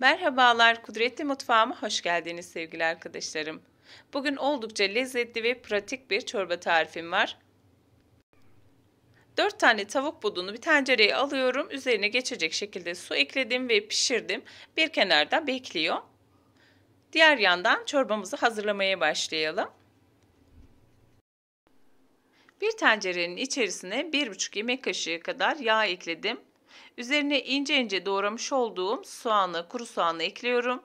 Merhabalar, Kudretli Mutfağıma hoş geldiniz sevgili arkadaşlarım. Bugün oldukça lezzetli ve pratik bir çorba tarifim var. 4 tane tavuk budunu bir tencereye alıyorum. Üzerine geçecek şekilde su ekledim ve pişirdim. Bir kenarda bekliyor. Diğer yandan çorbamızı hazırlamaya başlayalım. Bir tencerenin içerisine 1,5 yemek kaşığı kadar yağ ekledim. Üzerine ince ince doğramış olduğum soğanı, kuru soğanı ekliyorum.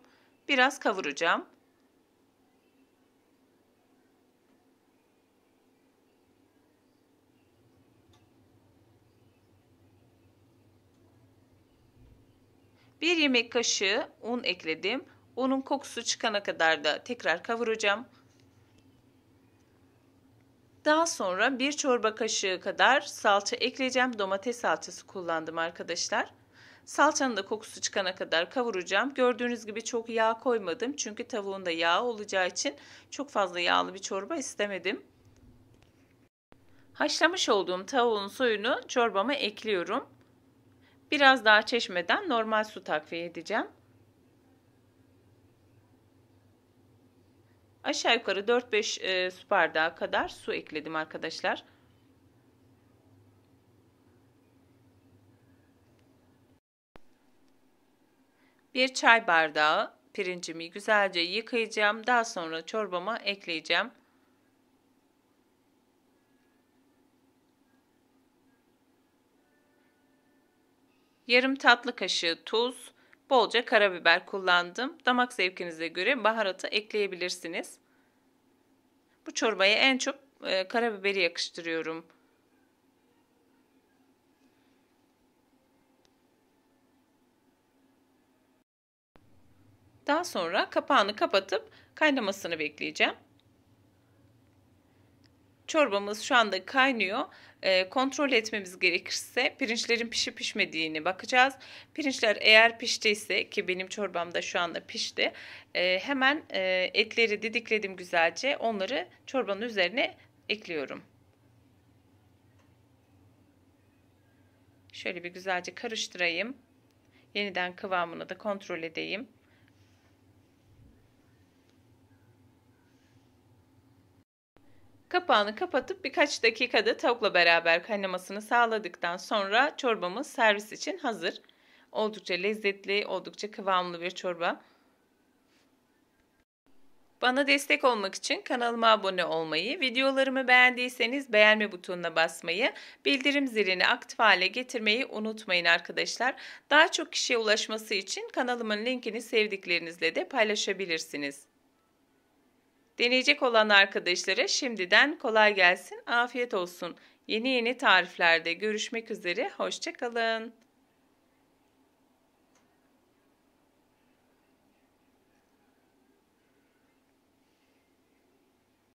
Biraz kavuracağım. Bir yemek kaşığı un ekledim. Unun kokusu çıkana kadar da tekrar kavuracağım. Daha sonra bir çorba kaşığı kadar salça ekleyeceğim. Domates salçası kullandım arkadaşlar. Salçanın da kokusu çıkana kadar kavuracağım. Gördüğünüz gibi çok yağ koymadım. Çünkü tavuğun da yağ olacağı için çok fazla yağlı bir çorba istemedim. Haşlamış olduğum tavuğun suyunu çorbama ekliyorum. Biraz daha çeşmeden normal su takviye edeceğim. Aşağı yukarı 4-5 e, su bardağı kadar su ekledim arkadaşlar. Bir çay bardağı pirincimi güzelce yıkayacağım. Daha sonra çorbama ekleyeceğim. Yarım tatlı kaşığı tuz, Bolca karabiber kullandım. Damak zevkinize göre baharatı ekleyebilirsiniz. Bu çorbaya en çok e, karabiberi yakıştırıyorum. Daha sonra kapağını kapatıp kaynamasını bekleyeceğim. Çorbamız şu anda kaynıyor. E, kontrol etmemiz gerekirse pirinçlerin pişip pişmediğini bakacağız. Pirinçler eğer piştiyse ki benim çorbam da şu anda pişti. E, hemen e, etleri didikledim güzelce. Onları çorbanın üzerine ekliyorum. Şöyle bir güzelce karıştırayım. Yeniden kıvamını da kontrol edeyim. Kapağını kapatıp birkaç dakikada tavukla beraber kaynamasını sağladıktan sonra çorbamız servis için hazır. Oldukça lezzetli, oldukça kıvamlı bir çorba. Bana destek olmak için kanalıma abone olmayı, videolarımı beğendiyseniz beğenme butonuna basmayı, bildirim zilini aktif hale getirmeyi unutmayın arkadaşlar. Daha çok kişiye ulaşması için kanalımın linkini sevdiklerinizle de paylaşabilirsiniz. Deneyecek olan arkadaşlara şimdiden kolay gelsin, afiyet olsun. Yeni yeni tariflerde görüşmek üzere, hoşçakalın.